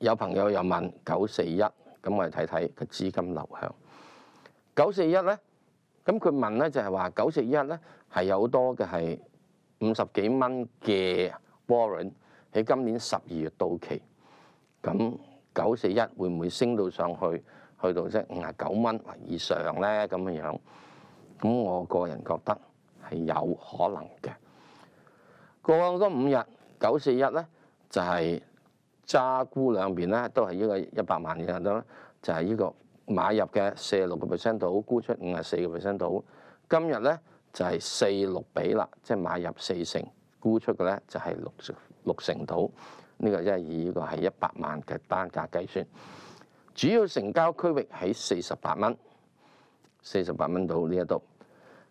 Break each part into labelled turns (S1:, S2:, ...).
S1: 有朋友又问九四一，咁我哋睇睇个资金流向。九四一咧，咁佢问咧就系话九四一咧系有多嘅系五十几蚊嘅 w a r r a n t 喺今年十二月到期。咁九四一会唔会升到上去，去到即系五啊九蚊以上咧？咁样样，咁我个人觉得系有可能嘅。过咗多五日，九四一咧就系。揸沽兩邊咧都係依個一百萬嘅，啦，就係依個買入嘅四十六個 percent 到沽出五十四個 percent 到。今日咧就係四六比啦，即係買入四成沽出嘅咧就係六六成到。呢個即係以依個係一百萬嘅單價計算。主要成交區域喺四十八蚊，四十八蚊到呢一度。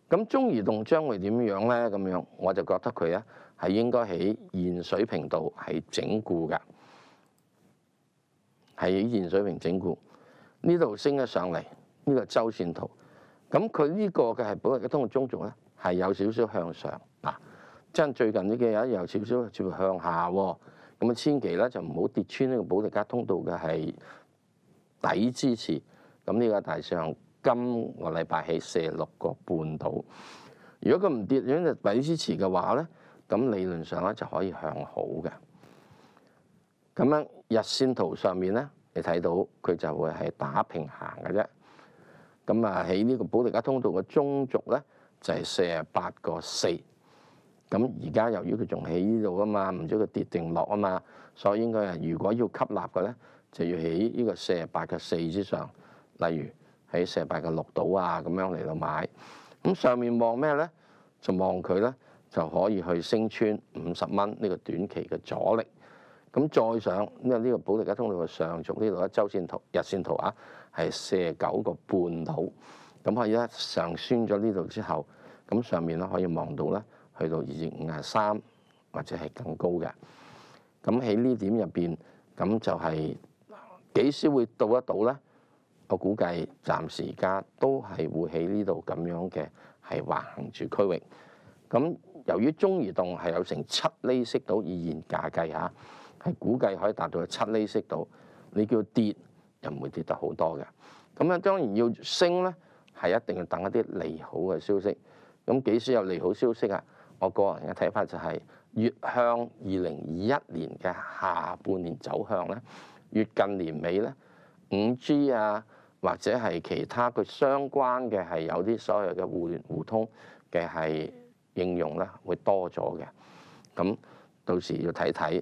S1: 咁中移動將會點樣咧？咁樣我就覺得佢咧係應該喺現水平度係整固㗎。係以現水平整固，呢度升咗上嚟，呢個周線圖，咁佢呢個嘅係保利加通道中軸咧，係有少少向上啊。即係最近呢幾日有少少似乎向下喎，咁啊千祈咧就唔好跌穿呢個保利加通道嘅係底支持，咁呢個大上今個禮拜係四六個半度，如果佢唔跌就底支持嘅話咧，咁理論上咧就可以向好嘅。咁樣日線圖上面咧，你睇到佢就會係打平行嘅啫。咁啊，喺呢個保利加通道嘅中軸咧，就係四十八個四。咁而家由於佢仲喺呢度啊嘛，唔知佢跌定落啊嘛，所以應該係如果要吸納嘅咧，就要喺呢個四十八個四之上，例如喺四十八個六度啊咁樣嚟到買。咁上面望咩咧？就望佢咧，就可以去升穿五十蚊呢個短期嘅阻力。咁再上，因為呢個保利家通路嘅上續呢度咧，周線圖、日線圖啊，係射九個半島。咁可以一上穿咗呢度之後，咁上面咧可以望到咧，去到二五百三或者係更高嘅。咁喺呢點入邊，咁就係幾時會到得到咧？我估計暫時而家都係會喺呢度咁樣嘅係橫住區域。咁由於中移動係有成七厘息到，以現價計嚇。係估計可以達到七厘息度，你叫跌又唔會跌得好多嘅。咁啊，當然要升咧，係一定要等一啲利好嘅消息。咁幾時有利好消息啊？我個人嘅睇法就係越向二零二一年嘅下半年走向咧，越近年尾咧，五 G 啊或者係其他佢相關嘅係有啲所謂嘅互聯互通嘅係應用啦，會多咗嘅。咁到時要睇睇。